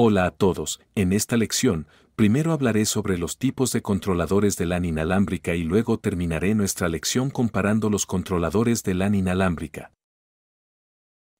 Hola a todos, en esta lección, primero hablaré sobre los tipos de controladores de LAN inalámbrica y luego terminaré nuestra lección comparando los controladores de LAN inalámbrica.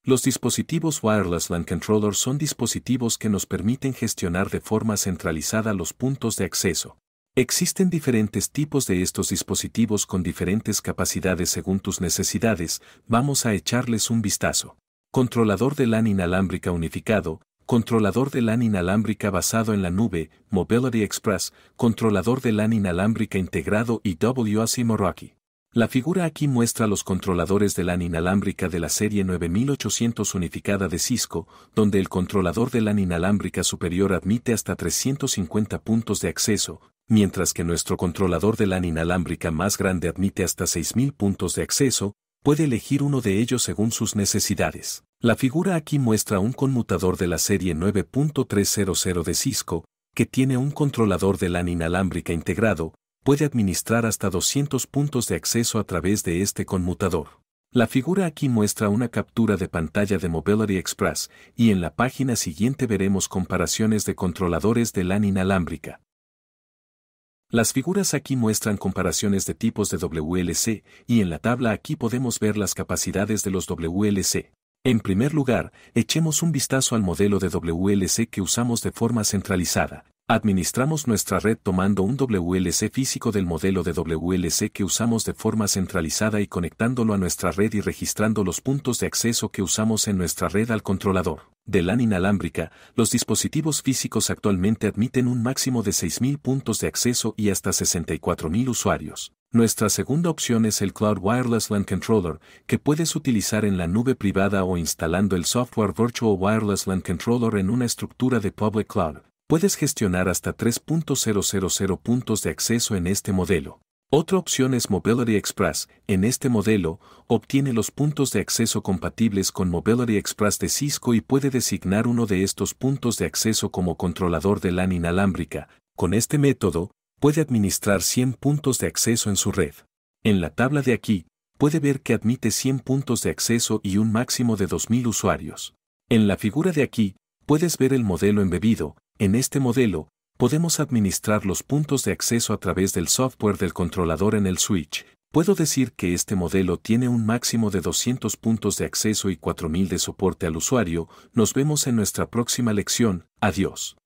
Los dispositivos Wireless LAN Controller son dispositivos que nos permiten gestionar de forma centralizada los puntos de acceso. Existen diferentes tipos de estos dispositivos con diferentes capacidades según tus necesidades, vamos a echarles un vistazo. Controlador de LAN inalámbrica unificado, controlador de LAN inalámbrica basado en la nube, Mobility Express, controlador de LAN inalámbrica integrado y WAC Moraki. La figura aquí muestra los controladores de LAN inalámbrica de la serie 9800 unificada de Cisco, donde el controlador de LAN inalámbrica superior admite hasta 350 puntos de acceso, mientras que nuestro controlador de LAN inalámbrica más grande admite hasta 6000 puntos de acceso, puede elegir uno de ellos según sus necesidades. La figura aquí muestra un conmutador de la serie 9.300 de Cisco, que tiene un controlador de LAN inalámbrica integrado, puede administrar hasta 200 puntos de acceso a través de este conmutador. La figura aquí muestra una captura de pantalla de Mobility Express y en la página siguiente veremos comparaciones de controladores de LAN inalámbrica. Las figuras aquí muestran comparaciones de tipos de WLC y en la tabla aquí podemos ver las capacidades de los WLC. En primer lugar, echemos un vistazo al modelo de WLC que usamos de forma centralizada. Administramos nuestra red tomando un WLC físico del modelo de WLC que usamos de forma centralizada y conectándolo a nuestra red y registrando los puntos de acceso que usamos en nuestra red al controlador. De LAN inalámbrica, los dispositivos físicos actualmente admiten un máximo de 6.000 puntos de acceso y hasta 64.000 usuarios. Nuestra segunda opción es el Cloud Wireless LAN Controller, que puedes utilizar en la nube privada o instalando el software Virtual Wireless LAN Controller en una estructura de public cloud. Puedes gestionar hasta 3.000 puntos de acceso en este modelo. Otra opción es Mobility Express. En este modelo, obtiene los puntos de acceso compatibles con Mobility Express de Cisco y puede designar uno de estos puntos de acceso como controlador de LAN inalámbrica. Con este método, puede administrar 100 puntos de acceso en su red. En la tabla de aquí, puede ver que admite 100 puntos de acceso y un máximo de 2.000 usuarios. En la figura de aquí, puedes ver el modelo embebido. En este modelo, podemos administrar los puntos de acceso a través del software del controlador en el switch. Puedo decir que este modelo tiene un máximo de 200 puntos de acceso y 4.000 de soporte al usuario. Nos vemos en nuestra próxima lección. Adiós.